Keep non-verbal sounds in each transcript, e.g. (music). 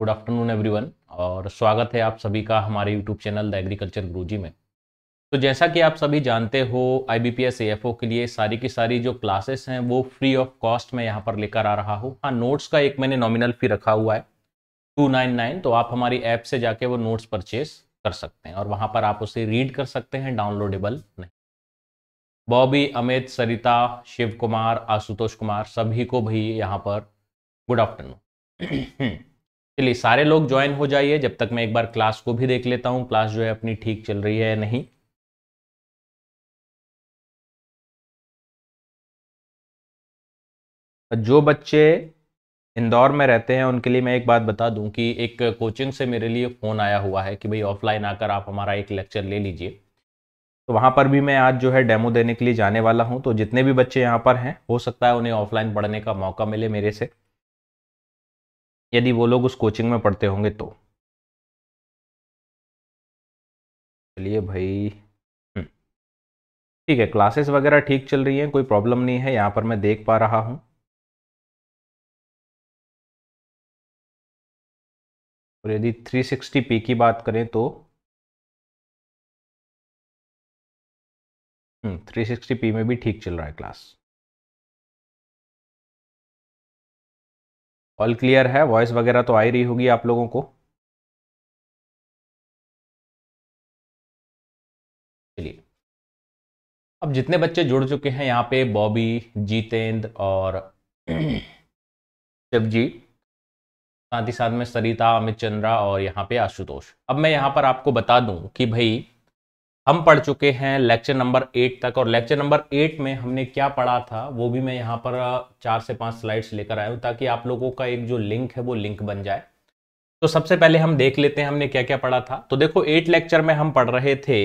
Good afternoon everyone और स्वागत है आप सभी का हमारे YouTube channel the agriculture Guruji में तो जैसा कि आप सभी जानते हो I B P S F O के लिए सारी की सारी जो क्लासेस हैं वो फ्री ऑफ कॉस्ट में यहाँ पर लेकर आ रहा हूँ हाँ नोट्स का एक मैंने नॉमिनल फी रखा हुआ है टू नाइन नाइन तो आप हमारी ऐप से जाके वो नोट्स परचेस कर सकते हैं और वहाँ पर आप उसे रीड कर सकते हैं डाउनलोडेबल नहीं बॉबी अमित सरिता शिव कुमार आशुतोष कुमार सभी को भाई यहाँ पर गुड आफ्टरनून (clears throat) चलिए सारे लोग ज्वाइन हो जाइए जब तक मैं एक बार क्लास को भी देख लेता हूँ क्लास जो है अपनी ठीक चल रही है या नहीं जो बच्चे इंदौर में रहते हैं उनके लिए मैं एक बात बता दूं कि एक कोचिंग से मेरे लिए फ़ोन आया हुआ है कि भाई ऑफलाइन आकर आप हमारा एक लेक्चर ले लीजिए तो वहाँ पर भी मैं आज जो है डेमो देने के लिए जाने वाला हूँ तो जितने भी बच्चे यहाँ पर हैं हो सकता है उन्हें ऑफलाइन पढ़ने का मौका मिले मेरे से यदि वो लोग उस कोचिंग में पढ़ते होंगे तो चलिए भाई हम्म। ठीक है क्लासेस वगैरह ठीक चल रही हैं कोई प्रॉब्लम नहीं है यहाँ पर मैं देख पा रहा हूँ और यदि 360p की बात करें तो थ्री सिक्सटी पी में भी ठीक चल रहा है क्लास ऑल क्लियर है वॉइस वगैरह तो आई रही होगी आप लोगों को चलिए अब जितने बच्चे जुड़ चुके हैं यहाँ पे बॉबी जीतेंद्र और शिवजी साथ ही साथ में सरिता अमित चंद्रा और यहाँ पे आशुतोष अब मैं यहाँ पर आपको बता दूं कि भाई हम पढ़ चुके हैं लेक्चर नंबर एट तक और लेक्चर नंबर एट में हमने क्या पढ़ा था वो भी मैं यहाँ पर चार से पांच स्लाइड्स लेकर आया हूँ ताकि आप लोगों का एक जो लिंक है वो लिंक बन जाए तो सबसे पहले हम देख लेते हैं हमने क्या क्या पढ़ा था तो देखो एट लेक्चर में हम पढ़ रहे थे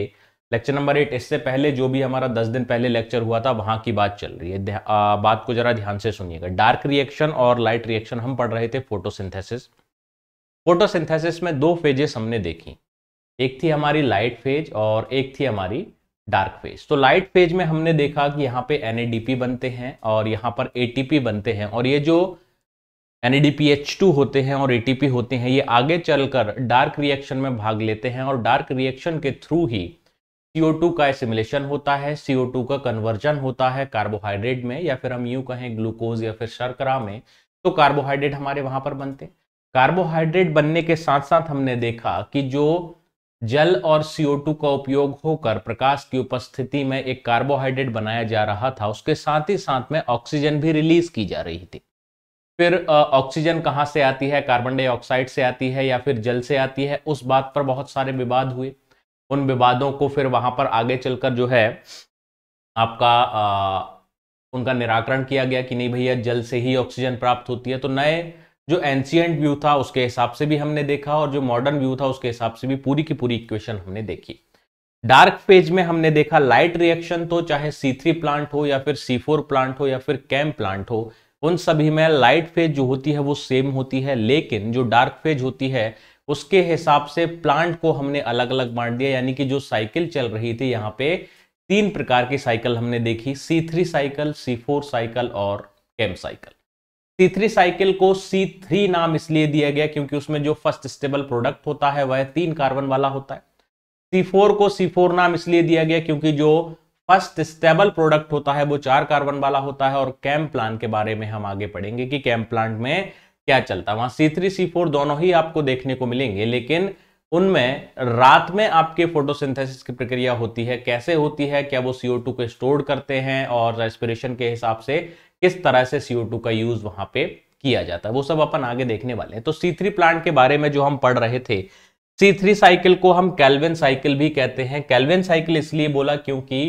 लेक्चर नंबर एट इससे पहले जो भी हमारा दस दिन पहले लेक्चर हुआ था वहां की बात चल रही है आ, बात को जरा ध्यान से सुनिएगा डार्क रिएक्शन और लाइट रिएक्शन हम पढ़ रहे थे फोटोसिंथेसिस फोटोसिंथेसिस में दो फेजेस हमने देखी एक थी हमारी लाइट फेज और एक थी हमारी डार्क फेज तो लाइट फेज में हमने देखा कि यहाँ पे एन बनते हैं और यहाँ पर ए बनते हैं और ये जो एन होते हैं और ए होते हैं ये आगे चलकर डार्क रिएक्शन में भाग लेते हैं और डार्क रिएक्शन के थ्रू ही CO2 का एसिमुलेशन होता है CO2 का कन्वर्जन होता है कार्बोहाइड्रेट में या फिर हम यू कहें ग्लूकोज या फिर शर्करा में तो कार्बोहाइड्रेट हमारे वहां पर बनते कार्बोहाइड्रेट बनने के साथ साथ हमने देखा कि जो जल और CO2 का उपयोग होकर प्रकाश की उपस्थिति में एक कार्बोहाइड्रेट बनाया जा रहा था उसके साथ ही साथ में ऑक्सीजन भी रिलीज की जा रही थी फिर ऑक्सीजन कहाँ से आती है कार्बन डाइऑक्साइड से आती है या फिर जल से आती है उस बात पर बहुत सारे विवाद हुए उन विवादों को फिर वहां पर आगे चलकर जो है आपका आ, उनका निराकरण किया गया कि नहीं भैया जल से ही ऑक्सीजन प्राप्त होती है तो नए जो एंशियंट व्यू था उसके हिसाब से भी हमने देखा और जो मॉडर्न व्यू था उसके हिसाब से भी पूरी की पूरी इक्वेशन हमने देखी डार्क फेज में हमने देखा लाइट रिएक्शन तो चाहे C3 प्लांट हो या फिर C4 प्लांट हो या फिर कैम प्लांट हो उन सभी में लाइट फेज जो होती है वो सेम होती है लेकिन जो डार्क फेज होती है उसके हिसाब से प्लांट को हमने अलग अलग बांट दिया यानी कि जो साइकिल चल रही थी यहाँ पे तीन प्रकार की साइकिल हमने देखी सी साइकिल सी साइकिल और कैम साइकिल थ्री साइकिल को सी थ्री नाम इसलिए दिया गया क्योंकि उसमें जो फर्स्ट स्टेबल प्रोडक्ट होता है वह तीन कार्बन वाला होता है सी फोर को सी फोर नाम इसलिए दिया गया क्योंकि जो फर्स्ट स्टेबल प्रोडक्ट होता है वो चार कार्बन वाला होता है और कैम प्लान के बारे में हम आगे पढ़ेंगे कि कैम प्लांट में क्या चलता है वहां सी थ्री सी फोर दोनों ही आपको देखने को मिलेंगे लेकिन उनमें रात में आपके फोटोसिंथेसिस की प्रक्रिया होती है कैसे होती है क्या वो सीओ को स्टोर करते हैं और रेस्पिरेशन के हिसाब से किस तरह से CO2 का यूज वहां पे किया जाता है वो सब अपन आगे देखने वाले हैं तो C3 प्लांट के बारे में जो हम पढ़ रहे थे C3 साइकिल को हम कैलविन साइकिल भी कहते हैं कैलविन साइकिल इसलिए बोला क्योंकि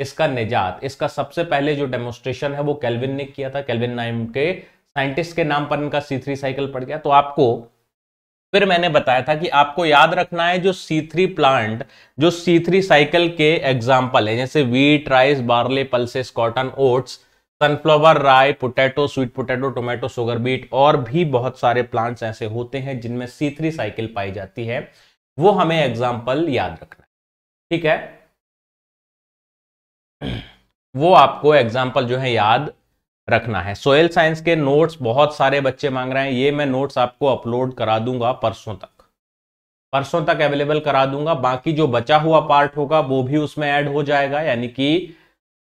इसका निजात इसका सबसे पहले जो डेमोस्ट्रेशन है वो कैलविन ने किया था कैलविन नाइम के साइंटिस्ट के नाम पर इनका C3 साइकिल पड़ गया तो आपको फिर मैंने बताया था कि आपको याद रखना है जो C3 प्लांट जो C3 साइकिल के एग्जांपल है जैसे wheat rice barley pulses cotton oats sunflower rye potato sweet potato tomato sugar beet और भी बहुत सारे प्लांट्स ऐसे होते हैं जिनमें सी थ्री साइकिल पाई जाती है वो हमें एग्जाम्पल याद रखना है ठीक है वो आपको एग्जाम्पल जो है याद रखना है सोयल साइंस के नोट्स बहुत सारे बच्चे मांग रहे हैं ये मैं नोट्स आपको अपलोड करा दूंगा परसों तक परसों तक अवेलेबल करा दूंगा बाकी जो बचा हुआ पार्ट होगा वो भी उसमें ऐड हो जाएगा यानी कि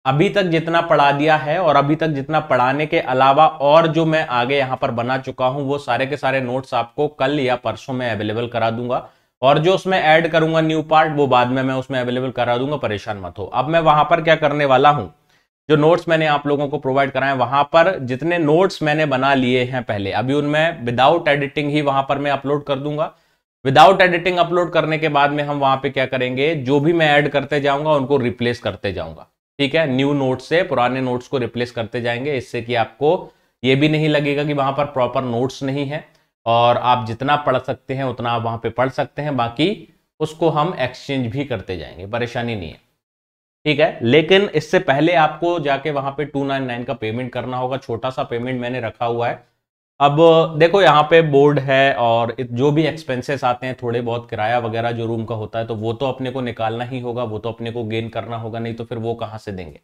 अभी तक जितना पढ़ा दिया है और अभी तक जितना पढ़ाने के अलावा और जो मैं आगे यहाँ पर बना चुका हूं वो सारे के सारे नोट्स आपको कल या परसों में अवेलेबल करा दूंगा और जो उसमें ऐड करूंगा न्यू पार्ट वो बाद में मैं उसमें अवेलेबल करा दूंगा परेशान मत हो अब मैं वहां पर क्या करने वाला हूँ जो नोट्स मैंने आप लोगों को प्रोवाइड कराए वहां पर जितने नोट्स मैंने बना लिए हैं पहले अभी उनमें विदाउट एडिटिंग ही वहां पर मैं अपलोड कर दूंगा विदाउट एडिटिंग अपलोड करने के बाद में हम वहां पे क्या करेंगे जो भी मैं ऐड करते जाऊंगा उनको रिप्लेस करते जाऊंगा ठीक है न्यू नोट से पुराने नोट्स को रिप्लेस करते जाएंगे इससे कि आपको ये भी नहीं लगेगा कि वहाँ पर प्रॉपर नोट्स नहीं है और आप जितना पढ़ सकते हैं उतना आप वहाँ पर पढ़ सकते हैं बाकी उसको हम एक्सचेंज भी करते जाएंगे परेशानी नहीं है ठीक है लेकिन इससे पहले आपको जाके वहाँ पे 299 का पेमेंट करना होगा छोटा सा पेमेंट मैंने रखा हुआ है अब देखो यहाँ पे बोर्ड है और जो भी एक्सपेंसेस आते हैं थोड़े बहुत किराया वगैरह जो रूम का होता है तो वो तो अपने को निकालना ही होगा वो तो अपने को गेन करना होगा नहीं तो फिर वो कहाँ से देंगे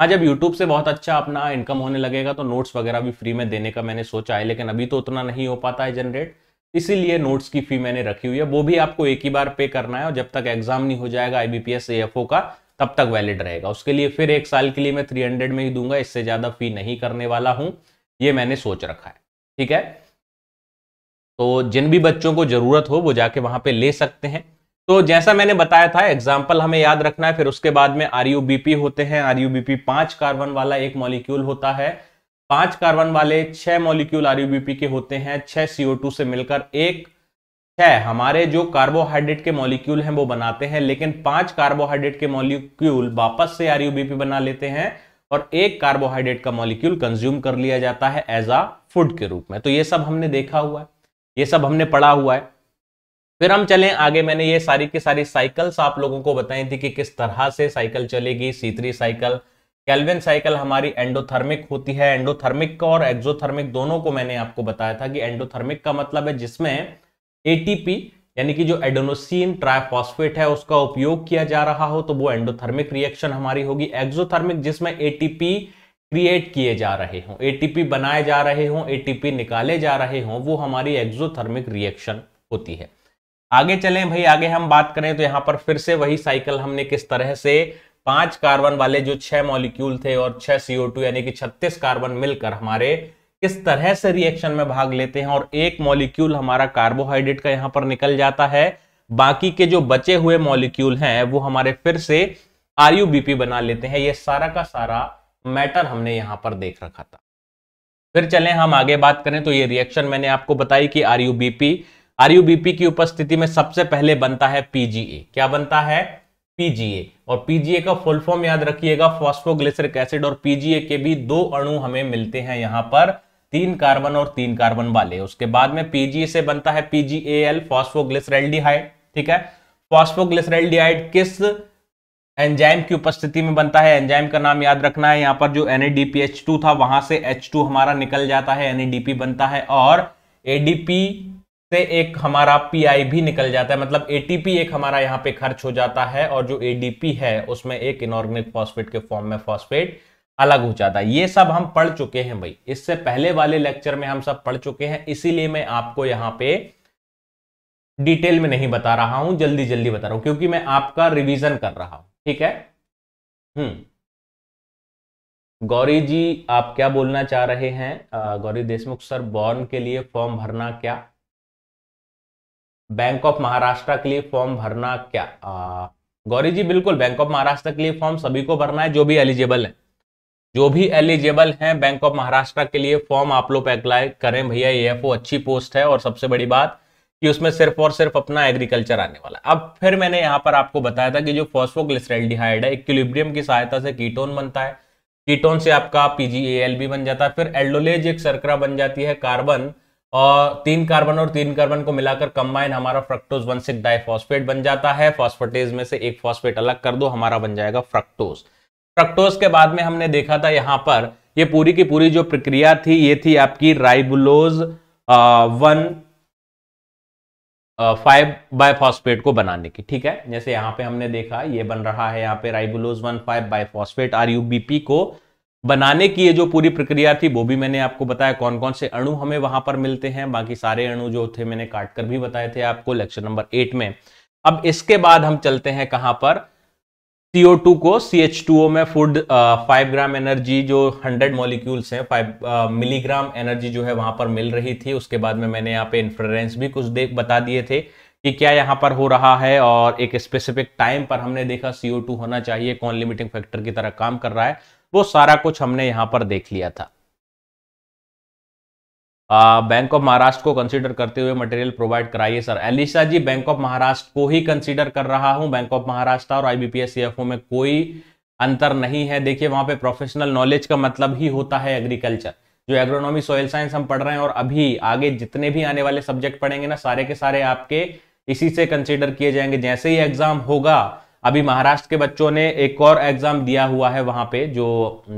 हाँ जब यूट्यूब से बहुत अच्छा अपना इनकम होने लगेगा तो नोट्स वगैरह भी फ्री में देने का मैंने सोचा है लेकिन अभी तो उतना नहीं हो पाता है जनरेट इसीलिए नोट्स की फी मैंने रखी हुई है वो भी आपको एक ही बार पे करना है और जब तक एग्जाम नहीं हो जाएगा आईबीपीएस एएफओ का तब तक वैलिड रहेगा उसके लिए फिर एक साल के लिए मैं थ्री हंड्रेड में ही दूंगा इससे ज़्यादा फी नहीं करने वाला हूँ ये मैंने सोच रखा है ठीक है तो जिन भी बच्चों को जरूरत हो वो जाके वहां पे ले सकते हैं तो जैसा मैंने बताया था एग्जाम्पल हमें याद रखना है फिर उसके बाद में आर होते हैं आर यू पांच कार्बन वाला एक मॉलिक्यूल होता है पांच कार्बन वाले छह मॉलिक्यूल आर के होते हैं छह सीओ से मिलकर एक छह हमारे जो कार्बोहाइड्रेट के मॉलिक्यूल हैं वो बनाते हैं लेकिन पांच कार्बोहाइड्रेट के मॉलिक्यूल वापस से आर बना लेते हैं और एक कार्बोहाइड्रेट का मॉलिक्यूल कंज्यूम कर लिया जाता है एज अ फूड के रूप में तो ये सब हमने देखा हुआ है ये सब हमने पढ़ा हुआ है फिर हम चलें आगे मैंने ये सारी की सारी साइकिल्स आप लोगों को बताई थी कि किस तरह से साइकिल चलेगी सीतरी साइकिल कैलविन साइकिल हमारी एंडोथर्मिक होती है एंडोथर्मिक और एक्जोथर्मिक दोनों को मैंने आपको बताया था कि एंडोथर्मिक का मतलब है जिसमें एटीपी यानी कि जो एडोनोसिन ट्राइफॉस्फेट है उसका उपयोग किया जा रहा हो तो वो एंडोथर्मिक रिएक्शन हमारी होगी एक्सोथर्मिक जिसमें एटीपी क्रिएट किए जा रहे हों एटीपी बनाए जा रहे हों एटीपी निकाले जा रहे हों वो हमारी एक्सोथर्मिक रिएक्शन होती है आगे चलें भाई आगे हम बात करें तो यहाँ पर फिर से वही साइकिल हमने किस तरह से पांच कार्बन वाले जो छह मॉलिक्यूल थे और छह सीओ यानी कि छत्तीस कार्बन मिलकर हमारे किस तरह से रिएक्शन में भाग लेते हैं और एक मॉलिक्यूल हमारा कार्बोहाइड्रेट का यहां पर निकल जाता है बाकी के जो बचे हुए मॉलिक्यूल हैं वो हमारे फिर से आर बना लेते हैं ये सारा का सारा मैटर हमने यहाँ पर देख रखा था फिर चलें हम आगे बात करें तो ये रिएक्शन मैंने आपको बताई कि R U B P R U B P की उपस्थिति में सबसे पहले बनता है पीजीए क्या बनता है पीजीए और पीजीए का फुल फॉर्म याद रखिएगा फॉस्फोग्लिसरिक एसिड और पीजीए के भी दो अणु हमें मिलते हैं यहां पर तीन कार्बन और तीन कार्बन वाले उसके बाद में पीजी से बनता है पीजीएल फॉस्फोग्लिसरेल्डिहाइड ठीक है फॉस्फोग्लिसरेल्डिहाइड किस एंजाइम की उपस्थिति में बनता है एंजाइम का नाम याद रखना है यहां पर जो एन था वहां से एच हमारा निकल जाता है एन बनता है और एडीपी से एक हमारा पीआई भी निकल जाता है मतलब एटीपी एक हमारा यहाँ पे खर्च हो जाता है और जो एडीपी है उसमें एक इनऑर्गेनिक फॉस्फेट के फॉर्म में फॉस्फेट अलग हो जाता है ये सब हम पढ़ चुके हैं भाई इससे पहले वाले लेक्चर में हम सब पढ़ चुके हैं इसीलिए मैं आपको यहाँ पे डिटेल में नहीं बता रहा हूं जल्दी जल्दी बता रहा हूं क्योंकि मैं आपका रिवीजन कर रहा हूं ठीक है हम्म गौरी जी आप क्या बोलना चाह रहे हैं गौरी देशमुख सर बॉर्न के लिए फॉर्म भरना क्या बैंक ऑफ महाराष्ट्र के लिए फॉर्म भरना क्या आ, गौरी जी बिल्कुल बैंक ऑफ महाराष्ट्र के लिए फॉर्म सभी को भरना है जो भी एलिजिबल है जो भी एलिजिबल हैं बैंक ऑफ महाराष्ट्र के लिए फॉर्म आप लोग अप्लाई करें भैया ये एफ अच्छी पोस्ट है और सबसे बड़ी बात कि उसमें सिर्फ और सिर्फ अपना एग्रीकल्चर आने वाला अब फिर मैंने यहाँ पर आपको बताया था कि जो फॉस्फोग्लिसराइल्डिहाइड है इक्विलिब्रियम की सहायता से कीटोन बनता है कीटोन से आपका भी बन जाता है फिर एल्डोलेज एक सरकरा बन जाती है कार्बन और तीन कार्बन और तीन कार्बन को मिलाकर कंबाइन हमारा फ्रक्टोज वन सिक्स डाइफॉस्फेट बन जाता है फॉस्फेटेज में से एक फॉस्फेट अलग कर दो हमारा बन जाएगा फ्रक्टोज फ्रक्टोज के बाद में हमने देखा था यहां पर ये पूरी की पूरी जो प्रक्रिया थी ये थी आपकी राइबुलोज वन फाइव बायफॉस्फेट को बनाने की ठीक है जैसे यहाँ पे हमने देखा ये बन रहा है यहाँ पे ribulose one five bisphosphate R को बनाने की ये जो पूरी प्रक्रिया थी वो भी मैंने आपको बताया कौन कौन से अणु हमें वहां पर मिलते हैं बाकी सारे अणु जो थे मैंने काट कर भी बताए थे आपको लेक्चर नंबर एट में अब इसके बाद हम चलते हैं कहां पर CO2 को CH2O में फूड फाइव ग्राम एनर्जी जो 100 मॉलिक्यूल्स हैं फाइव मिलीग्राम एनर्जी जो है वहां पर मिल रही थी उसके बाद में मैंने यहाँ पे इन्फ्रेंस भी कुछ देख बता दिए थे कि क्या यहाँ पर हो रहा है और एक स्पेसिफिक टाइम पर हमने देखा CO2 होना चाहिए कौन लिमिटिंग फैक्टर की तरह काम कर रहा है वो सारा कुछ हमने यहाँ पर देख लिया था बैंक ऑफ महाराष्ट्र को कंसीडर करते हुए मटेरियल प्रोवाइड कराइए sir Elisha ji Bank of Maharashtra को ही कंसीडर कर रहा हूं बैंक ऑफ महाराष्ट्र और आई सीएफओ में कोई अंतर नहीं है देखिए वहां पे प्रोफेशनल नॉलेज का मतलब ही होता है एग्रीकल्चर जो एग्रोनॉमी सॉयल साइंस हम पढ़ रहे हैं और अभी आगे जितने भी आने वाले सब्जेक्ट पढ़ेंगे ना सारे के सारे आपके इसी से कंसिडर किए जाएंगे जैसे ही एग्जाम होगा अभी महाराष्ट्र के बच्चों ने एक और एग्जाम दिया हुआ है वहां पे जो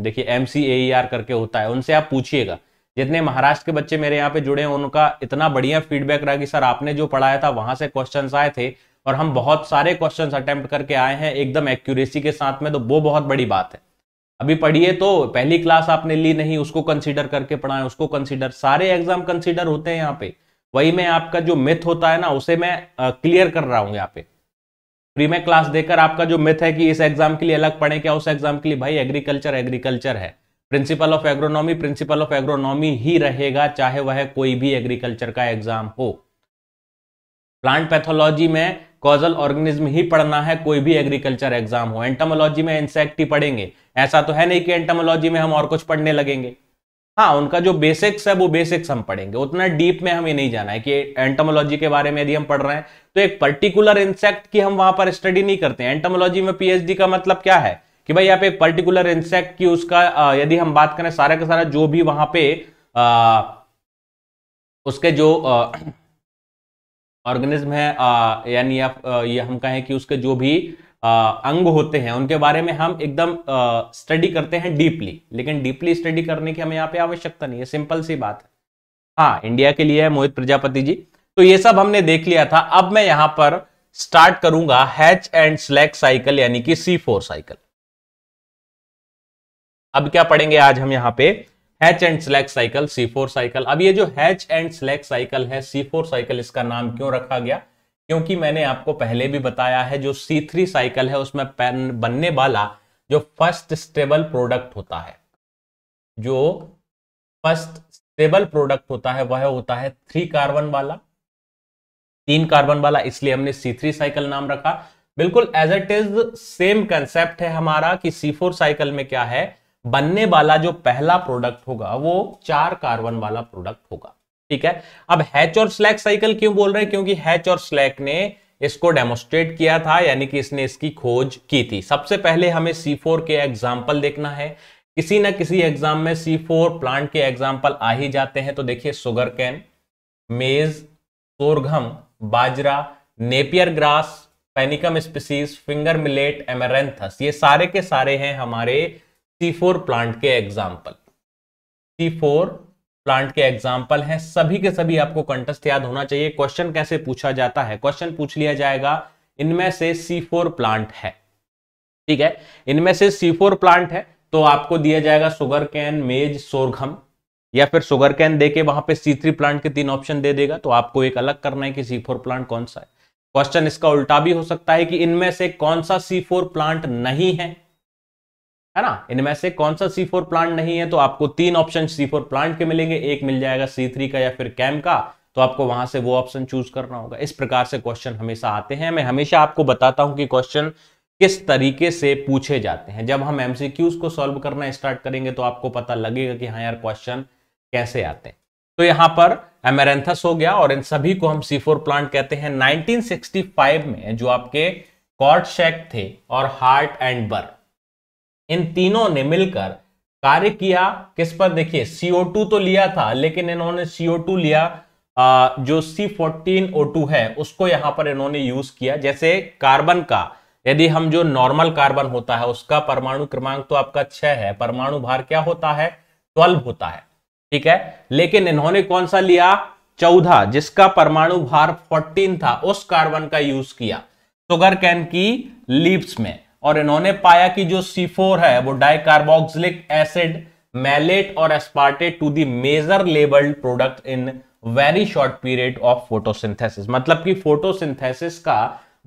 देखिए एम e करके होता है उनसे आप पूछिएगा जितने महाराष्ट्र के बच्चे मेरे यहाँ पे जुड़े हैं उनका इतना बढ़िया फीडबैक रहा कि सर आपने जो पढ़ाया था वहां से क्वेश्चन आए थे और हम बहुत सारे क्वेश्चन अटेम्प्ट करके आए हैं एकदम एक्यूरेसी के साथ में तो वो बहुत बड़ी बात है अभी पढ़िए तो पहली क्लास आपने ली नहीं उसको कंसिडर करके पढ़ाए उसको कंसिडर सारे एग्जाम कंसिडर होते हैं यहाँ पे वही मैं आपका जो मिथ होता है ना उसे मैं क्लियर कर रहा हूँ यहाँ पे फ्री में क्लास देकर आपका जो मिथ है कि इस एग्जाम के लिए अलग पढ़े क्या उस एग्जाम के लिए भाई एग्रीकल्चर एग्रीकल्चर है principle of agronomy principle of agronomy ही रहेगा चाहे वह कोई भी एग्रीकल्चर का एग्जाम हो प्लांट पैथोलॉजी में कॉजल ऑर्गेनिज्म ही पढ़ना है कोई भी एग्रीकल्चर एग्जाम हो एंटामोलॉजी में इंसेक्ट ही पढ़ेंगे ऐसा तो है नहीं कि एंटमोलॉजी में हम और कुछ पढ़ने लगेंगे हाँ उनका जो बेसिक्स है वो बेसिक्स हम पढ़ेंगे उतना डीप में हमें नहीं जाना है कि एंटमोलॉजी के बारे में यदि हम पढ़ रहे हैं तो एक पर्टिकुलर इंसेक्ट की हम वहां पर स्टडी नहीं करते एंटमोलॉजी में पीएचडी का मतलब क्या है कि भाई यहाँ पे पर्टिकुलर इंसेक्ट की उसका यदि हम बात करें सारा का सारा जो भी वहां पे आ, उसके जो ऑर्गेनिज्म है यानी ये हम कहें कि उसके जो भी आ, अंग होते हैं उनके बारे में हम एकदम स्टडी करते हैं डीपली लेकिन डीपली स्टडी करने की हमें यहाँ पे आवश्यकता नहीं है सिंपल सी बात है हाँ इंडिया के लिए है मोहित प्रजापति जी तो ये सब हमने देख लिया था अब मैं यहाँ पर स्टार्ट करूंगा हैच एंड स्लैक साइकिल यानी कि सी फोर साइकिल अब क्या पढ़ेंगे आज हम यहाँ पे Hatch and Slack cycle C four cycle अब ये जो हैच एंड स्लैक साइकिल है सी फोर साइकिल इसका नाम क्यों रखा गया क्योंकि मैंने आपको पहले भी बताया है जो सी थ्री साइकिल है उसमें पैन बनने वाला जो फर्स्ट स्टेबल प्रोडक्ट होता है जो फर्स्ट स्टेबल प्रोडक्ट होता है वह होता है थ्री कार्बन वाला तीन कार्बन वाला इसलिए हमने सी थ्री साइकिल नाम रखा बिल्कुल as it is same concept है हमारा कि सी फोर साइकिल में क्या है बनने वाला जो पहला प्रोडक्ट होगा वो चार कार्बन वाला प्रोडक्ट होगा ठीक है अब हैच और स्लैक साइकिल क्यों बोल रहे हैं क्योंकि हैच और स्लैक ने इसको डेमोस्ट्रेट किया था यानी कि इसने इसकी खोज की थी सबसे पहले हमें सी फोर के एग्जाम्पल देखना है किसी ना किसी एग्जाम में सी फोर प्लांट के एग्जाम्पल आ ही जाते हैं तो देखिए sugarcane maize sorghum bajra Napier grass panicum species finger millet amaranthus ये सारे के सारे हैं हमारे सी फोर प्लांट के एग्जाम्पल सी फोर प्लांट के एग्जाम्पल हैं सभी के सभी आपको कंटेस्ट याद होना चाहिए क्वेश्चन कैसे पूछा जाता है क्वेश्चन पूछ लिया जाएगा इनमें से सी फोर प्लांट है ठीक है इनमें से सी फोर प्लांट है तो आपको दिया जाएगा सुगर कैन मेज सोरघम या फिर सुगर कैन देके वहां पे सी थ्री प्लांट के तीन ऑप्शन दे देगा तो आपको एक अलग करना है कि सी फोर प्लांट कौन सा है क्वेश्चन इसका उल्टा भी हो सकता है कि इनमें से कौन सा सी फोर प्लांट नहीं है है ना इनमें से कौन सा सी फोर प्लांट नहीं है तो आपको तीन ऑप्शन सी फोर प्लांट के मिलेंगे एक मिल जाएगा सी थ्री का या फिर कैम का तो आपको वहां से वो ऑप्शन चूज करना होगा इस प्रकार से क्वेश्चन हमेशा आते हैं मैं हमेशा आपको बताता हूं कि क्वेश्चन किस तरीके से पूछे जाते हैं जब हम एमसीक्यूज को सॉल्व करना स्टार्ट करेंगे तो आपको पता लगेगा कि हाँ यार क्वेश्चन कैसे आते हैं तो यहाँ पर एमेरेंथस हो गया और इन सभी को हम सी फोर प्लांट कहते हैं फाइव में जो आपके कॉर्ट शेक थे और हार्ट एंड बर्न इन तीनों ने मिलकर कार्य किया किस पर देखिए CO2 तो लिया था लेकिन इन्होंने CO2 लिया आ, जो C14O2 है उसको यहां पर इन्होंने यूज किया जैसे कार्बन का यदि हम जो नॉर्मल कार्बन होता है उसका परमाणु क्रमांक तो आपका छह है परमाणु भार क्या होता है ट्वेल्व होता है ठीक है लेकिन इन्होंने कौन सा लिया चौदह जिसका परमाणु भार फोर्टीन था उस कार्बन का यूज किया सुगर कैन की लीप्स में और इन्होंने पाया कि जो C4 है वो डाइकार्बोक्सिलिक एसिड मैलेट और aspartate to the major labelled product in very short period of photosynthesis मतलब कि फोटोसिंथेसिस का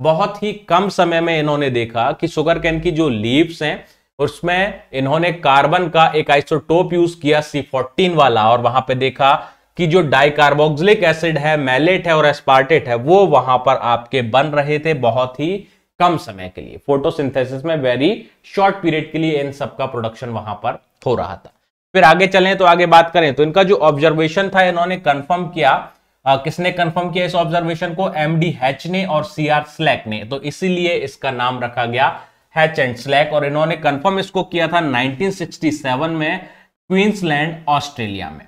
बहुत ही कम समय में इन्होंने देखा कि सुगर कैन की जो लीव्स हैं उसमें इन्होंने कार्बन का एक आइसोटोप यूज किया सी फोर्टीन वाला और वहां पे देखा कि जो डाइकार्बोक्सिलिक एसिड है मैलेट है और एस्पार्टेट है वो वहां पर आपके बन रहे थे बहुत ही कम समय के लिए फोटोसिंथेसिस में वेरी शॉर्ट पीरियड के लिए इन सबका प्रोडक्शन वहां पर हो रहा था फिर आगे चलें तो आगे बात करें तो इनका जो ऑब्जर्वेशन था इन्होंने कंफर्म किया आ, किसने कंफर्म किया इस ऑब्जर्वेशन को एम डी हैच ने और सी आर स्लैक ने तो इसीलिए इसका नाम रखा गया हैच एंड स्लैक और इन्होंने कंफर्म इसको किया था 1967 में क्वींसलैंड ऑस्ट्रेलिया में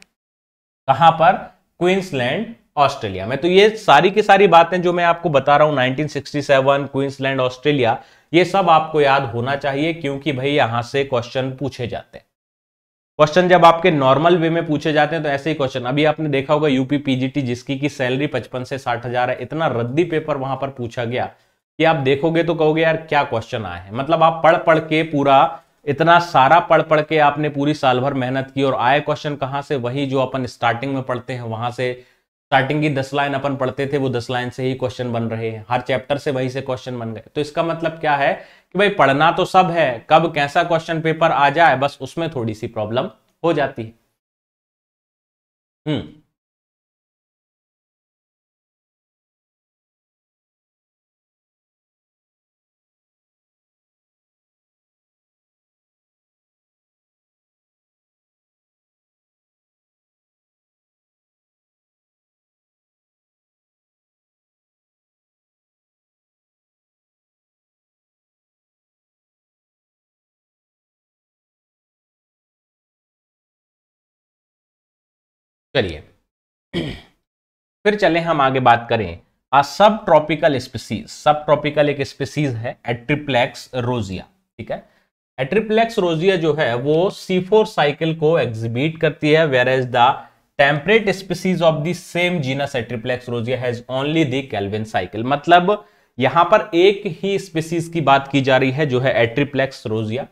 कहां पर क्वींसलैंड ऑस्ट्रेलिया में तो ये सारी की सारी बातें जो मैं आपको बता रहा हूं 1967 क्वींसलैंड ऑस्ट्रेलिया ये सब आपको याद होना चाहिए क्योंकि भाई यहां से क्वेश्चन पूछे जाते हैं क्वेश्चन जब आपके नॉर्मल वे में पूछे जाते हैं तो ऐसे ही क्वेश्चन अभी आपने देखा होगा यूपी पीजीटी जिसकी की सैलरी पचपन से साठ हजार है इतना रद्दी पेपर वहां पर पूछा गया कि आप देखोगे तो कहोगे यार क्या क्वेश्चन आए हैं मतलब आप पढ़ पढ़ के पूरा इतना सारा पढ़ पढ़ के आपने पूरी साल भर मेहनत की और आए क्वेश्चन कहां से वही जो अपन स्टार्टिंग में पढ़ते हैं वहां से स्टार्टिंग की दस लाइन अपन पढ़ते थे वो दस लाइन से ही क्वेश्चन बन रहे हैं हर चैप्टर से वही से क्वेश्चन बन गए तो इसका मतलब क्या है कि भाई पढ़ना तो सब है कब कैसा क्वेश्चन पेपर आ जाए बस उसमें थोड़ी सी प्रॉब्लम हो जाती है हम्म चलिए फिर चले हम आगे बात करें आ subtropical species subtropical एक स्पीसीज है एट्रिप्लेक्स रोजिया ठीक है एट्रिप्लेक्स रोजिया जो है वो सी फोर साइकिल को एग्जिबिट करती है whereas the temperate species of the same genus Atriplex rosea has only the cycle मतलब यहां पर एक ही स्पीसीज की बात की जा रही है जो है एट्रिप्लेक्स रोजिया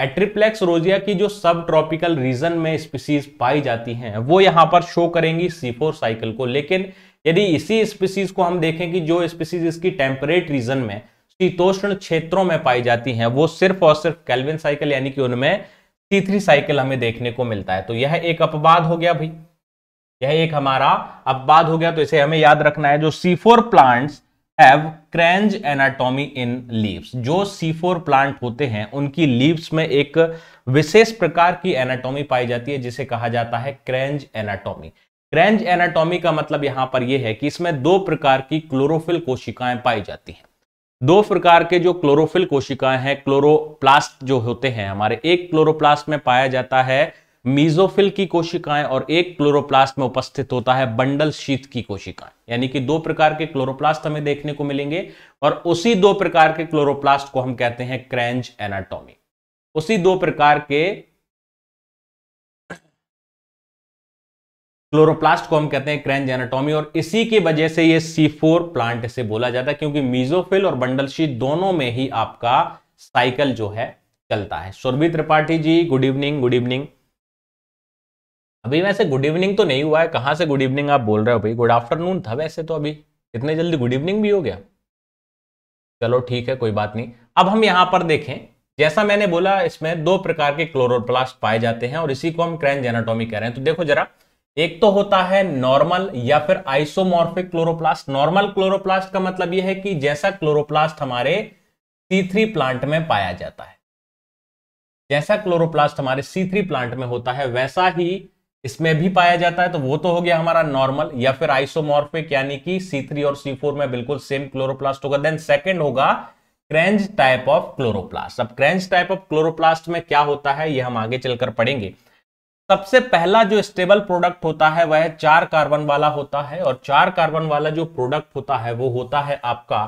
एट्रिप्लेक्स रोजिया की जो सब ट्रॉपिकल रीजन में स्पीसीज पाई जाती हैं वो यहाँ पर शो करेंगी सी फोर साइकिल को लेकिन यदि इसी स्पीसीज को हम देखें कि जो स्पीसीज इसकी टेम्परेट रीजन में शीतोष्ण क्षेत्रों में पाई जाती हैं वो सिर्फ और सिर्फ कैलविन साइकिल यानी कि उनमें सी थ्री साइकिल हमें देखने को मिलता है तो यह एक अपवाद हो गया भाई यह एक हमारा अपवाद हो गया तो इसे हमें याद रखना है जो C four plants have Kranz anatomy in leaves जो सी फोर प्लांट होते हैं उनकी लीव्स में एक विशेष प्रकार की एनाटॉमी पाई जाती है जिसे कहा जाता है क्रेंज एनाटॉमी क्रेंज एनाटॉमी का मतलब यहां पर यह है कि इसमें दो प्रकार की क्लोरोफिल कोशिकाएं पाई जाती हैं दो प्रकार के जो क्लोरोफिल कोशिकाएं हैं क्लोरोप्लास्ट जो होते हैं हमारे एक क्लोरोप्लास्ट में पाया जाता है मीजोफिल की कोशिकाएं और एक क्लोरोप्लास्ट में उपस्थित होता है बंडल शीत की कोशिकाएं यानी कि दो प्रकार के क्लोरोप्लास्ट हमें देखने को मिलेंगे और उसी दो प्रकार के क्लोरोप्लास्ट को हम कहते हैं क्रेंज एनाटॉमी उसी दो प्रकार के क्लोरोप्लास्ट को हम कहते हैं क्रेंज एनाटॉमी और इसी की वजह से यह सी प्लांट से बोला जाता है क्योंकि मीजोफिल और बंडल शीत दोनों में ही आपका साइकिल जो है चलता है Surabhi Tripathi ji good evening good evening अभी वैसे गुड इवनिंग तो नहीं हुआ है कहाँ से गुड इवनिंग आप बोल रहे हो भाई गुड आफ्टरनून था वैसे तो अभी इतने जल्दी गुड इवनिंग भी हो गया चलो ठीक है कोई बात नहीं अब हम यहाँ पर देखें जैसा मैंने बोला इसमें दो प्रकार के क्लोरोप्लास्ट पाए जाते हैं और इसी को हम क्रैन जेनाटोमी कह रहे हैं तो देखो जरा एक तो होता है नॉर्मल या फिर आइसोमॉर्फिक क्लोरोप्लास्ट नॉर्मल क्लोरोप्लास्ट का मतलब यह है कि जैसा क्लोरोप्लास्ट हमारे सी प्लांट में पाया जाता है जैसा क्लोरोप्लास्ट हमारे सी प्लांट में होता है वैसा ही इसमें भी पाया जाता है तो वो तो हो गया हमारा नॉर्मल या फिर आइसोमॉर्फिक यानी कि C3 और C4 में बिल्कुल सेम क्लोरोप्लास्ट होगा देन सेकंड होगा क्रेंज टाइप ऑफ क्लोरोप्लास्ट अब क्रेंज टाइप ऑफ क्लोरोप्लास्ट में क्या होता है ये हम आगे चलकर पढ़ेंगे सबसे पहला जो स्टेबल प्रोडक्ट होता है वह चार कार्बन वाला होता है और चार कार्बन वाला जो प्रोडक्ट होता है वो होता है आपका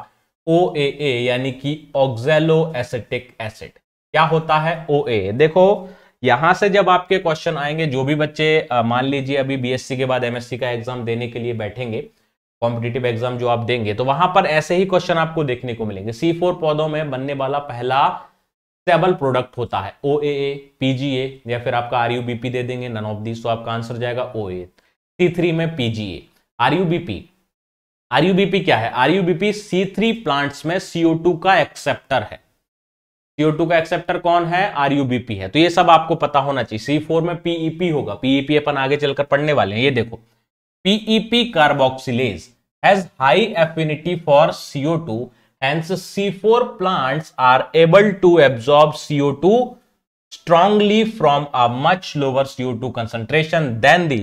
ओ यानी कि ऑक्जेलो एसिटिक एसिड क्या होता है ओ देखो यहां से जब आपके क्वेश्चन आएंगे जो भी बच्चे मान लीजिए अभी बीएससी के बाद एमएससी का एग्जाम देने के लिए बैठेंगे कॉम्पिटेटिव एग्जाम जो आप देंगे तो वहां पर ऐसे ही क्वेश्चन आपको देखने को मिलेंगे सी फोर पौधों में बनने वाला पहला सेबल प्रोडक्ट होता है ओ ए ए पीजीए या फिर आपका आर दे देंगे नन ऑफ दिस तो आपका आंसर जाएगा ओ ए सी थ्री में पीजीए आर आरयूबीपी क्या है आरयूबीपी सी थ्री प्लांट्स में सीओ टू का एक्सेप्टर है CO2 का एक्सेप्टर कौन है आरयूबीपी है तो ये सब आपको पता होना चाहिए C4 में पीईपी e होगा पीईपी e अपन आगे चलकर पढ़ने वाले हैं ये देखो PEP carboxylase has high affinity for CO2 hence C4 plants are able to absorb CO2 strongly from a much lower CO2 concentration than the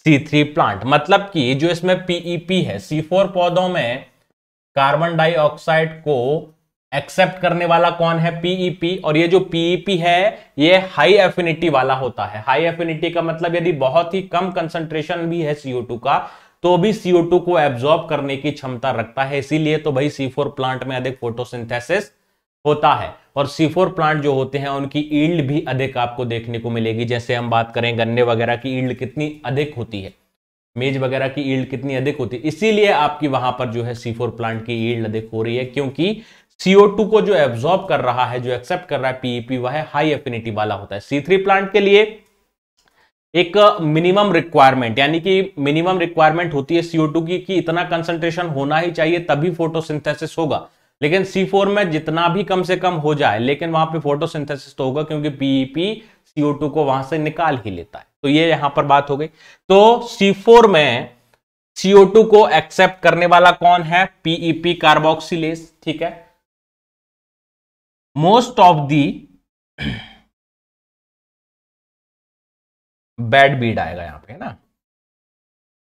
C3 plant मतलब कि जो इसमें PEP e है C4 पौधों में कार्बन डाइऑक्साइड को accept करने वाला कौन है पीईपी e और ये जो पीईपी e है ये हाई एफिनिटी वाला होता है हाई एफिनिटी का मतलब यदि बहुत ही कम कंसंट्रेशन भी है टू का तो भी CO2 को एब्जॉर्ब करने की क्षमता रखता है इसीलिए तो भाई C4 प्लांट में अधिक फोटोसिंथेसिस होता है और C4 प्लांट जो होते हैं उनकी ईल्ड भी अधिक आपको देखने को मिलेगी जैसे हम बात करें गन्ने वगैरह की ईल्ड कितनी अधिक होती है मेज वगैरह की ईल्ड कितनी अधिक होती है इसीलिए आपकी वहां पर जो है C4 प्लांट की ईल्ड अधिक हो रही है क्योंकि CO2 को जो एब्सॉर्ब कर रहा है जो एक्सेप्ट कर रहा है पीईपी e वह हाई एफिनिटी वाला होता है C3 प्लांट के लिए एक मिनिमम रिक्वायरमेंट यानी कि मिनिमम रिक्वायरमेंट होती है CO2 की कि इतना कंसंट्रेशन होना ही चाहिए तभी फोटोसिंथेसिस होगा लेकिन C4 में जितना भी कम से कम हो जाए लेकिन वहां पे फोटोसिंथेसिस तो होगा क्योंकि पीईपी e CO2 को वहां से निकाल ही लेता है तो ये यहां पर बात हो गई तो C4 में CO2 को एक्सेप्ट करने वाला कौन है पीईपी कार्बोक्सिलेस e ठीक है most of the bad weed आएगा यहां पे है ना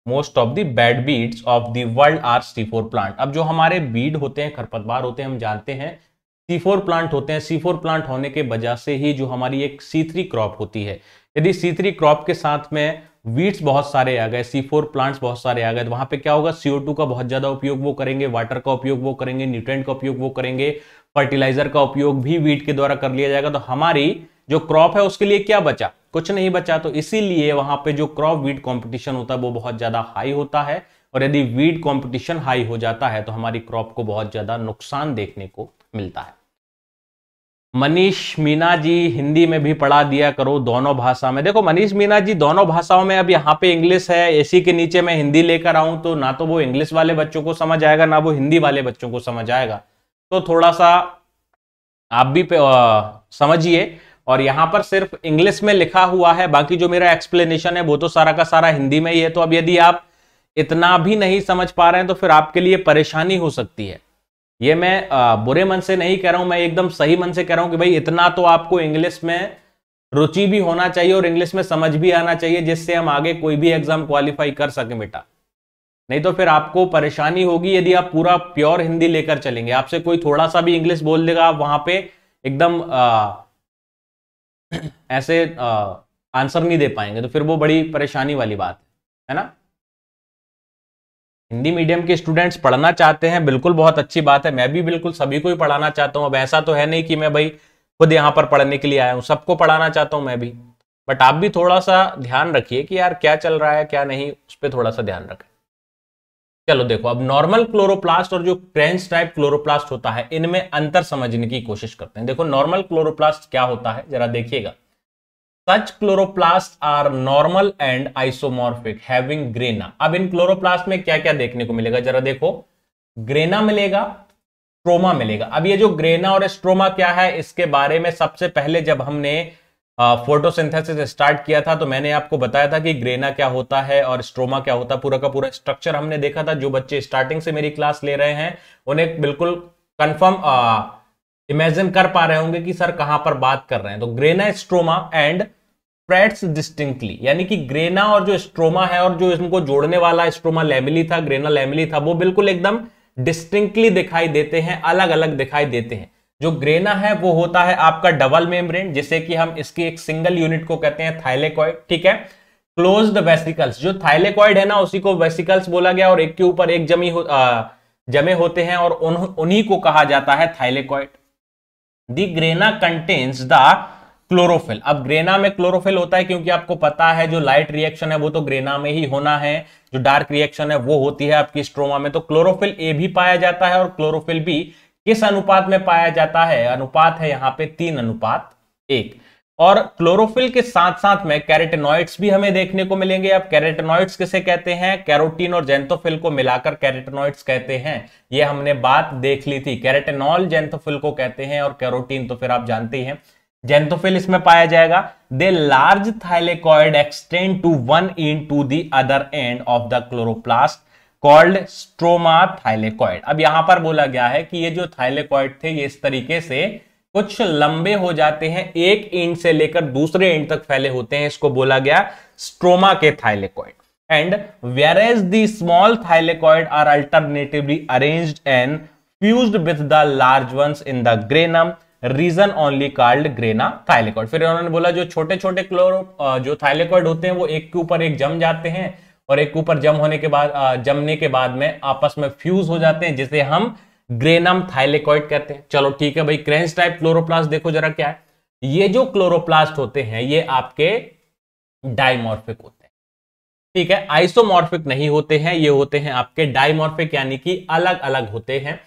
most of the bad weeds of the world are four plant अब जो हमारे बीड होते हैं खरपतवार होते हैं हम जानते हैं सीफोर प्लांट होते हैं सीफोर प्लांट होने के वजह से ही जो हमारी एक सीथरी क्रॉप होती है यदि सीथरी क्रॉप के साथ में वीट्स बहुत सारे आ गए सी फोर प्लांट्स बहुत सारे आ गए तो वहां पे क्या होगा सीओ टू का बहुत ज्यादा उपयोग वो करेंगे वाटर का उपयोग वो करेंगे न्यूट्रेंट का उपयोग वो करेंगे फर्टिलाइजर का उपयोग भी वीट के द्वारा कर लिया जाएगा तो हमारी जो क्रॉप है उसके लिए क्या बचा कुछ नहीं बचा तो इसीलिए वहां पे जो क्रॉप वीट कंपटीशन होता है वो बहुत ज्यादा हाई होता है और यदि वीट कंपटीशन हाई हो जाता है तो हमारी क्रॉप को बहुत ज्यादा नुकसान देखने को मिलता है मनीष मीना जी हिंदी में भी पढ़ा दिया करो दोनों भाषा में देखो मनीष मीना जी दोनों भाषाओं में अब यहाँ पे इंग्लिश है एसी के नीचे मैं हिंदी लेकर आऊं तो ना तो वो इंग्लिश वाले बच्चों को समझ आएगा ना वो हिंदी वाले बच्चों को समझ आएगा तो थोड़ा सा आप भी समझिए और यहां पर सिर्फ इंग्लिश में लिखा हुआ है बाकी जो मेरा एक्सप्लेनेशन है वो तो सारा का सारा हिंदी में ही है तो अब यदि आप इतना भी नहीं समझ पा रहे हैं तो फिर आपके लिए परेशानी हो सकती है ये मैं बुरे मन से नहीं कह रहा हूं मैं एकदम सही मन से कह रहा हूं कि भाई इतना तो आपको इंग्लिश में रुचि भी होना चाहिए और इंग्लिश में समझ भी आना चाहिए जिससे हम आगे कोई भी एग्जाम क्वालिफाई कर सकें बेटा नहीं तो फिर आपको परेशानी होगी यदि आप पूरा प्योर हिंदी लेकर चलेंगे आपसे कोई थोड़ा सा भी इंग्लिश बोल देगा आप वहां पे एकदम आ, (clears throat) ऐसे आ, आंसर नहीं दे पाएंगे तो फिर वो बड़ी परेशानी वाली बात है है ना हिंदी मीडियम के स्टूडेंट्स पढ़ना चाहते हैं बिल्कुल बहुत अच्छी बात है मैं भी बिल्कुल सभी को ही पढ़ाना चाहता हूँ अब ऐसा तो है नहीं कि मैं भाई खुद यहाँ पर पढ़ने के लिए आया हूँ सबको पढ़ाना चाहता हूँ मैं भी बट आप भी थोड़ा सा ध्यान रखिए कि यार क्या चल रहा है क्या नहीं उस पर थोड़ा सा ध्यान रखें चलो देखो अब नॉर्मल क्लोरोप्लास्ट और जो क्रेंच टाइप क्लोरोप्लास्ट होता है इनमें अंतर समझने की कोशिश करते हैं देखो नॉर्मल क्लोरोप्लास्ट क्या होता है जरा देखिएगा such chloroplast are normal and isomorphic having grana अब इन क्लोरोप्लास्ट में क्या क्या देखने को मिलेगा जरा देखो ग्रेना मिलेगा स्ट्रोमा मिलेगा अब ये जो ग्रेना और स्ट्रोमा क्या है इसके बारे में सबसे पहले जब हमने फोटोसिंथेसिस स्टार्ट किया था तो मैंने आपको बताया था कि ग्रेना क्या होता है और स्ट्रोमा क्या होता है पूरा का पूरा स्ट्रक्चर हमने देखा था जो बच्चे स्टार्टिंग से मेरी क्लास ले रहे हैं उन्हें बिल्कुल कंफर्म इमेजिन कर पा रहे होंगे कि सर कहां पर बात कर रहे हैं तो grana stroma and spreads distinctly यानी कि ग्रेना और जो स्ट्रोमा है और जो इनको जोड़ने वाला स्ट्रोमा लेमिली था ग्रेना लेमिली था वो बिल्कुल एकदम डिस्टिंक्टली दिखाई देते हैं अलग अलग दिखाई देते हैं जो ग्रेना है वो होता है आपका डबल मेम्ब्रेन जिसे कि हम इसकी एक सिंगल यूनिट को कहते हैं थाइलेकॉइड ठीक है क्लोज द वेसिकल्स जो थाइलेकॉइड है ना उसी को वेसिकल्स बोला गया और एक के ऊपर एक जमी हो आ, जमे होते हैं और उन, उन्हीं को कहा जाता है thylakoid the grana contains the chlorophyll अब ग्रेना में क्लोरोफिल होता है क्योंकि आपको पता है जो लाइट रिएक्शन है वो तो ग्रेना में ही होना है जो डार्क रिएक्शन है वो होती है आपकी स्ट्रोमा में तो क्लोरोफिल ए भी पाया जाता है और क्लोरोफिल बी किस अनुपात में पाया जाता है अनुपात है यहाँ पे तीन अनुपात एक और क्लोरोफिल के साथ साथ में कैरेटेनॉइड्स भी हमें देखने को मिलेंगे अब कैरेटेनॉइड्स किसे कहते हैं कैरोटीन और जेंथोफिल को मिलाकर कैरेटेनॉइड्स कहते हैं ये हमने बात देख ली थी कैरेटेनॉल जेंथोफिल को कहते हैं और कैरोटीन तो फिर आप जानते हैं जेंथोफिल इसमें पाया जाएगा they large thylakoid extend to one end to the other end of the chloroplast called stroma thylakoid अब यहां पर बोला गया है कि ये जो थाइलेकॉइड थे ये इस तरीके से कुछ लंबे हो जाते हैं एक इंच से लेकर दूसरे इंच तक फैले होते हैं इसको बोला गया स्ट्रोमा के thylakoid and whereas the small thylakoid are alternatively arrange and fuse with the large ones in the granum region only called grana thylakoid फिर उन्होंने बोला जो छोटे छोटे क्लोरो जो थाइलेकॉइड होते हैं वो एक के ऊपर एक जम जाते हैं और एक ऊपर जम होने के बाद जमने के बाद में आपस में फ्यूज हो जाते हैं जिसे हम ग्रेनम थाइलेकॉइड कहते हैं चलो ठीक है भाई क्रेंस टाइप क्लोरोप्लास्ट देखो जरा क्या है ये जो क्लोरोप्लास्ट होते हैं ये आपके डायमोर्फिक होते हैं ठीक है आइसोमॉर्फिक नहीं होते हैं ये होते हैं आपके डायमोर्फिक यानी कि अलग अलग होते हैं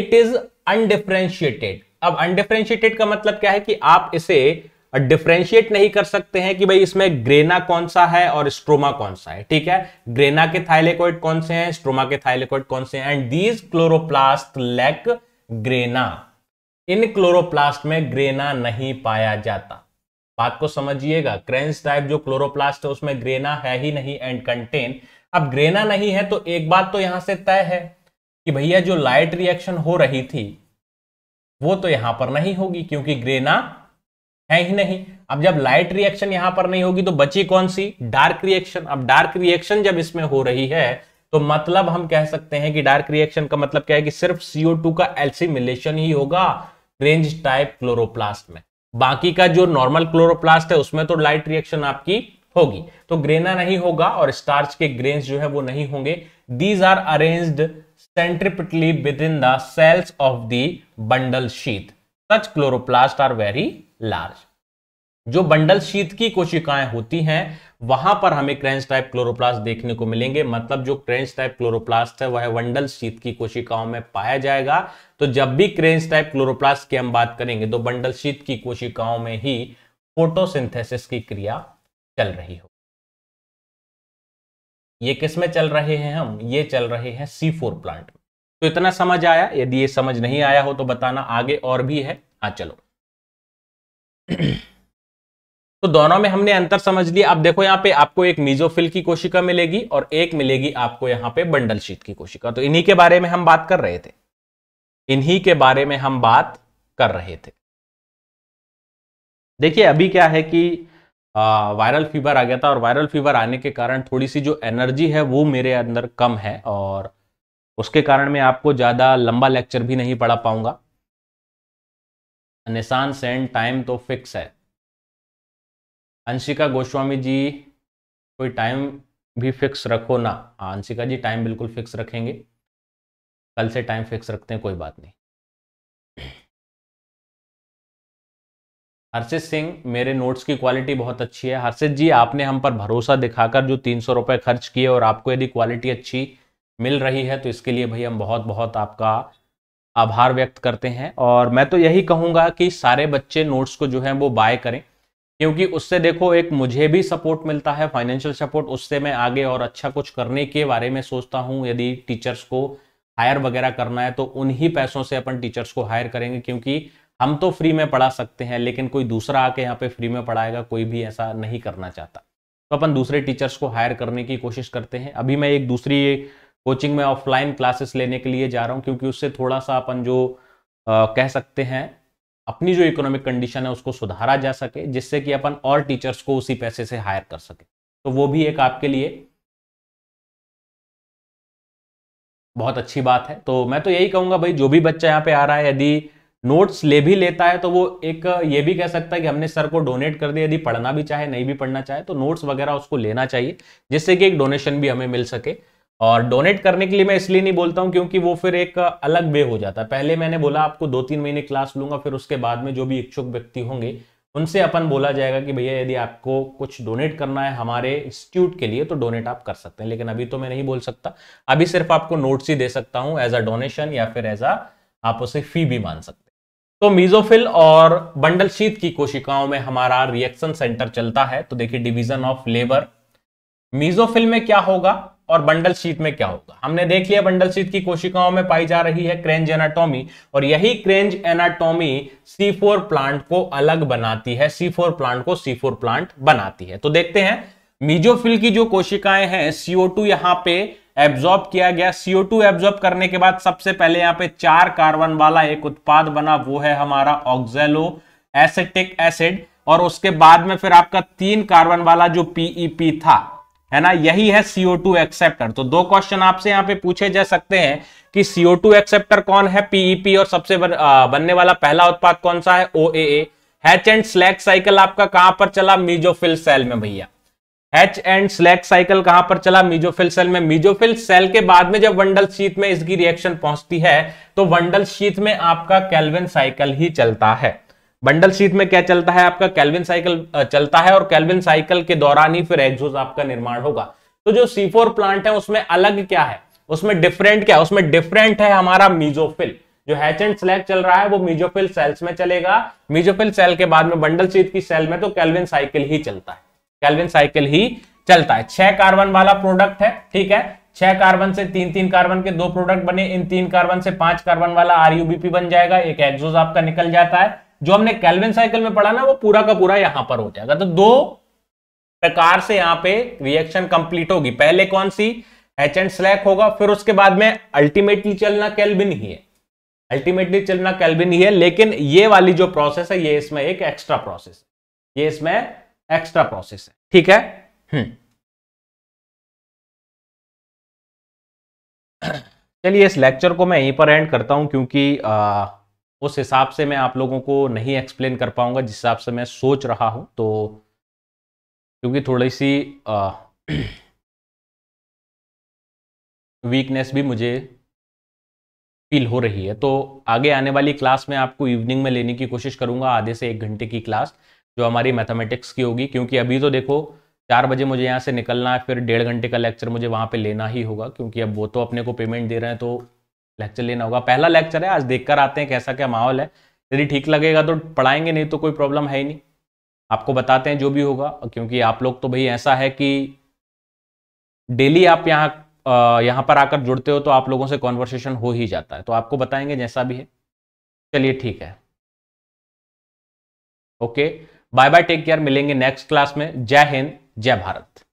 इट इज अनडिफ्रेंशिएटेड अब अनडिफ्रेंशिएटेड का मतलब क्या है कि आप इसे डिफ्रेंशिएट नहीं कर सकते हैं कि भाई इसमें ग्रेना कौन सा है और स्ट्रोमा कौन सा है ठीक है ग्रेना के थाइलेकोइड कौन से हैं स्ट्रोमा के थाइलेकोइड कौन से हैं and these chloroplast lack grana इन क्लोरोप्लास्ट में ग्रेना नहीं पाया जाता बात को समझिएगा क्रेंस टाइप जो क्लोरोप्लास्ट है उसमें ग्रेना है ही नहीं एंड कंटेन अब ग्रेना नहीं है तो एक बात तो यहां से तय है कि भैया जो लाइट रिएक्शन हो रही थी वो तो यहां पर नहीं होगी क्योंकि ग्रेना है ही नहीं अब जब लाइट रिएक्शन यहां पर नहीं होगी तो बची कौन सी डार्क रिएक्शन अब डार्क रिएक्शन जब इसमें हो रही है तो मतलब हम कह सकते हैं कि डार्क रिएक्शन का मतलब क्या है कि सिर्फ CO2 का एल्सिमिलेशन ही होगा रेंज टाइप क्लोरोप्लास्ट में बाकी का जो नॉर्मल क्लोरोप्लास्ट है उसमें तो लाइट रिएक्शन आपकी होगी तो ग्रेना नहीं होगा और स्टार्च के ग्रेन्स जो है वो नहीं होंगे these are arranged centripetally within the cells of the bundle sheath such chloroplast are very large जो बंडल शीत की कोशिकाएं होती हैं वहां पर हमें क्रेंस टाइप क्लोरोप्लास्ट देखने को मिलेंगे मतलब जो क्रेंस टाइप क्लोरोप्लास्ट है वह बंडल शीत की कोशिकाओं में पाया जाएगा तो जब भी क्रेंच टाइप क्लोरोप्लास्ट की हम बात करेंगे तो बंडल शीत की कोशिकाओं में ही फोटोसिंथेसिस की क्रिया चल रही हो ये किस में चल रहे हैं हम ये चल रहे हैं सी फोर प्लांट तो इतना समझ आया यदि ये समझ नहीं आया हो तो बताना आगे और भी है हाँ चलो (clears throat) तो दोनों में हमने अंतर समझ लिया अब देखो यहाँ पे आपको एक मीजोफिल की कोशिका मिलेगी और एक मिलेगी आपको यहाँ पे बंडल शीत की कोशिका तो इन्हीं के बारे में हम बात कर रहे थे इन्हीं के बारे में हम बात कर रहे थे देखिए अभी क्या है कि वायरल फीवर आ गया था और वायरल फीवर आने के कारण थोड़ी सी जो एनर्जी है वो मेरे अंदर कम है और उसके कारण मैं आपको ज़्यादा लंबा लेक्चर भी नहीं पढ़ा पाऊंगा निशान सेन टाइम तो फिक्स है अंशिका गोस्वामी जी कोई टाइम भी फिक्स रखो ना हाँ अंशिका जी टाइम बिल्कुल फिक्स रखेंगे कल से टाइम फिक्स रखते हैं कोई बात नहीं हर्षित सिंह मेरे नोट्स की क्वालिटी बहुत अच्छी है हर्षित जी आपने हम पर भरोसा दिखाकर जो तीन सौ रुपये खर्च किए और आपको यदि क्वालिटी अच्छी मिल रही है तो इसके लिए भाई हम बहुत बहुत आपका आभार व्यक्त करते हैं और मैं तो यही कहूँगा कि सारे बच्चे नोट्स को जो है वो बाय करें क्योंकि उससे देखो एक मुझे भी सपोर्ट मिलता है फाइनेंशियल सपोर्ट उससे मैं आगे और अच्छा कुछ करने के बारे में सोचता हूँ यदि टीचर्स को हायर वगैरह करना है तो उन्हीं पैसों से अपन टीचर्स को हायर करेंगे क्योंकि हम तो फ्री में पढ़ा सकते हैं लेकिन कोई दूसरा आके यहाँ पे फ्री में पढ़ाएगा कोई भी ऐसा नहीं करना चाहता तो अपन दूसरे टीचर्स को हायर करने की कोशिश करते हैं अभी मैं एक दूसरी कोचिंग में ऑफलाइन क्लासेस लेने के लिए जा रहा हूँ क्योंकि उससे थोड़ा सा अपन जो आ, कह सकते हैं अपनी जो इकोनॉमिक कंडीशन है उसको सुधारा जा सके जिससे कि अपन और टीचर्स को उसी पैसे से हायर कर सके तो वो भी एक आपके लिए बहुत अच्छी बात है तो मैं तो यही कहूंगा भाई जो भी बच्चा यहाँ पे आ रहा है यदि नोट्स ले भी लेता है तो वो एक ये भी कह सकता है कि हमने सर को डोनेट कर दिया यदि पढ़ना भी चाहे नहीं भी पढ़ना चाहे तो नोट्स वगैरह उसको लेना चाहिए जिससे कि एक डोनेशन भी हमें मिल सके और डोनेट करने के लिए मैं इसलिए नहीं बोलता हूँ क्योंकि वो फिर एक अलग वे हो जाता है पहले मैंने बोला आपको दो तीन महीने क्लास लूंगा फिर उसके बाद में जो भी इच्छुक व्यक्ति होंगे उनसे अपन बोला जाएगा कि भैया यदि आपको कुछ डोनेट करना है हमारे इंस्टीट्यूट के लिए तो डोनेट आप कर सकते हैं लेकिन अभी तो मैं नहीं बोल सकता अभी सिर्फ आपको नोट्स ही दे सकता हूँ एज अ डोनेशन या फिर एज अ आप उसे फी भी मान सकते हैं तो मीजोफिल और बंडल शीत की कोशिकाओं में हमारा रिएक्शन सेंटर चलता है तो देखिए डिविजन ऑफ लेबर मीजोफिल में क्या होगा और बंडल शीट में क्या होगा हमने देख लिया बंडल शीट की कोशिकाओं में पाई जा रही है क्रेंज एनाटॉमी और यही क्रेंज एनाटॉमी C4 प्लांट को अलग बनाती है C4 प्लांट को C4 प्लांट बनाती है तो देखते हैं मीजोफिल की जो कोशिकाएं हैं CO2 यहां पर एब्जॉर्ब किया गया CO2 एब्जॉर्ब करने के बाद सबसे पहले यहाँ पे चार कार्बन वाला एक उत्पाद बना वो है हमारा ऑक्जेलो एसेटिक एसिड और उसके बाद में फिर आपका तीन कार्बन वाला जो पीईपी e था है ना यही है सीओ टू एक्सेप्टर तो दो क्वेश्चन आपसे यहाँ पे पूछे जा सकते हैं कि सीओ टू एक्सेप्टर कौन है पीईपी e और सबसे बन, आ, बनने वाला पहला उत्पाद कौन सा है O H and Slack cycle आपका कहां पर चला मीजोफिल सेल में भैया एच एंड स्लैक साइकिल कहां पर चला मीजोफिल सेल में मीजोफिल सेल के बाद में जब वंडल शीत में इसकी रिएक्शन पहुंचती है तो वंडल शीत में आपका कैलविन साइकिल ही चलता है बंडल शीट में क्या चलता है आपका कैलविन साइकिल चलता है और कैलविन साइकिल के दौरान ही फिर एग्जोज आपका निर्माण होगा तो जो सी प्लांट है उसमें अलग क्या है उसमें डिफरेंट क्या है उसमें डिफरेंट है हमारा मीजोफिल जो हैच एंड स्लैग चल रहा है वो मीजोफिल सेल्स में चलेगा मीजोफिल सेल के बाद में बंडल शीत की सेल में तो कैलविन साइकिल ही चलता है कैलविन साइकिल ही चलता है छह कार्बन वाला प्रोडक्ट है ठीक है छह कार्बन से तीन तीन कार्बन के दो प्रोडक्ट बने इन तीन कार्बन से पांच कार्बन वाला आरयूबीपी बन जाएगा एक एग्जोज आपका निकल जाता है जो हमने कैलविन साइकिल में पढ़ा ना वो पूरा का पूरा यहां पर हो जाएगा तो दो प्रकार से यहां पे रिएक्शन कंप्लीट होगी पहले कौन सी एच एंड स्लैक होगा फिर उसके बाद में अल्टीमेटली चलना कैलविन ही है अल्टीमेटली चलना कैलविन ही है लेकिन ये वाली जो प्रोसेस है ये इसमें एक एक्स्ट्रा प्रोसेस है ये इसमें एक्स्ट्रा प्रोसेस है ठीक है हम्म। (clears throat) चलिए इस लेक्चर को मैं यहीं पर एंड करता हूं क्योंकि आ, उस हिसाब से मैं आप लोगों को नहीं एक्सप्लेन कर पाऊंगा जिस हिसाब से मैं सोच रहा हूं तो क्योंकि थोड़ी सी वीकनेस (clears throat) भी मुझे फील हो रही है तो आगे आने वाली क्लास में आपको इवनिंग में लेने की कोशिश करूंगा आधे से एक घंटे की क्लास जो हमारी मैथमेटिक्स की होगी क्योंकि अभी तो देखो चार बजे मुझे यहाँ से निकलना है फिर डेढ़ घंटे का लेक्चर मुझे वहाँ पे लेना ही होगा क्योंकि अब वो तो अपने को पेमेंट दे रहे हैं तो लेक्चर लेना होगा पहला लेक्चर है आज देखकर आते हैं कैसा क्या माहौल है यदि ठीक लगेगा तो पढ़ाएंगे नहीं तो कोई प्रॉब्लम है ही नहीं आपको बताते हैं जो भी होगा क्योंकि आप लोग तो भाई ऐसा है कि डेली आप यहाँ यहाँ पर आकर जुड़ते हो तो आप लोगों से कॉन्वर्सेशन हो ही जाता है तो आपको बताएंगे जैसा भी है चलिए ठीक है okay bye bye take care मिलेंगे नेक्स्ट क्लास में जय हिंद जय भारत